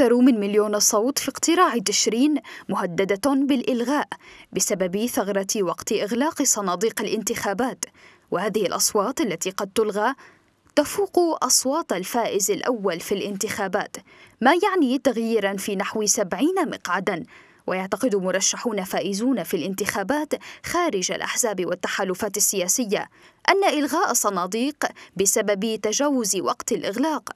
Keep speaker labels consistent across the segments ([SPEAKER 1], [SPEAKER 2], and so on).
[SPEAKER 1] أكثر من مليون صوت في اقتراع تشرين مهددة بالإلغاء بسبب ثغرة وقت إغلاق صناديق الانتخابات وهذه الأصوات التي قد تلغى تفوق أصوات الفائز الأول في الانتخابات ما يعني تغييرا في نحو سبعين مقعدا ويعتقد مرشحون فائزون في الانتخابات خارج الأحزاب والتحالفات السياسية أن إلغاء صناديق بسبب تجاوز وقت الإغلاق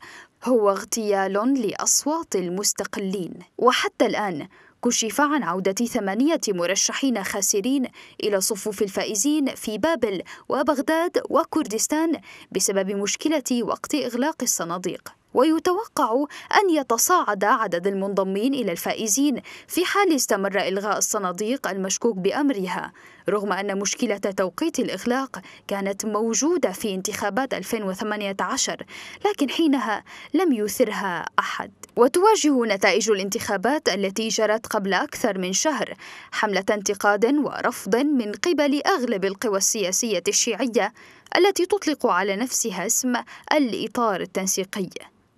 [SPEAKER 1] هو اغتيال لأصوات المستقلين وحتى الآن كشف عن عودة ثمانية مرشحين خاسرين إلى صفوف الفائزين في بابل وبغداد وكردستان بسبب مشكلة وقت إغلاق الصناديق ويتوقع أن يتصاعد عدد المنضمين إلى الفائزين في حال استمر إلغاء الصناديق المشكوك بأمرها رغم أن مشكلة توقيت الإغلاق كانت موجودة في انتخابات 2018 لكن حينها لم يثرها أحد وتواجه نتائج الانتخابات التي جرت قبل أكثر من شهر حملة انتقاد ورفض من قبل أغلب القوى السياسية الشيعية التي تطلق على نفسها اسم الإطار التنسيقي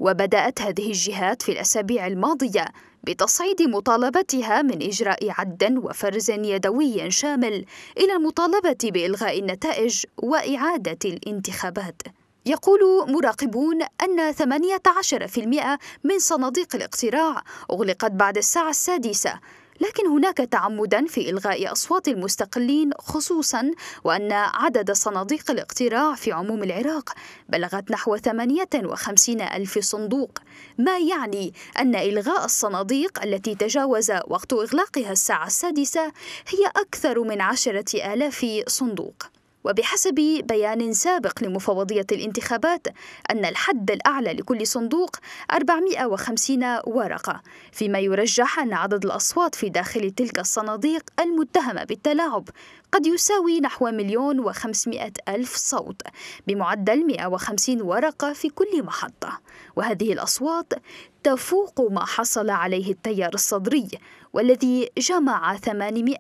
[SPEAKER 1] وبدأت هذه الجهات في الأسابيع الماضية بتصعيد مطالبتها من إجراء عد وفرز يدوي شامل إلى المطالبة بإلغاء النتائج وإعادة الانتخابات يقول مراقبون أن 18% من صناديق الاقتراع أغلقت بعد الساعة السادسة لكن هناك تعمدا في إلغاء أصوات المستقلين خصوصا وأن عدد صناديق الاقتراع في عموم العراق بلغت نحو 58 ألف صندوق ما يعني أن إلغاء الصناديق التي تجاوز وقت إغلاقها الساعة السادسة هي أكثر من عشرة آلاف صندوق وبحسب بيان سابق لمفوضية الانتخابات أن الحد الأعلى لكل صندوق 450 ورقة فيما يرجح أن عدد الأصوات في داخل تلك الصناديق المتهمة بالتلاعب قد يساوي نحو مليون وخمسمائة ألف صوت بمعدل 150 ورقة في كل محطة وهذه الأصوات تفوق ما حصل عليه التيار الصدري والذي جمع 800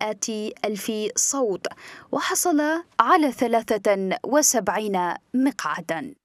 [SPEAKER 1] ألف صوت وحصل على 73 مقعدا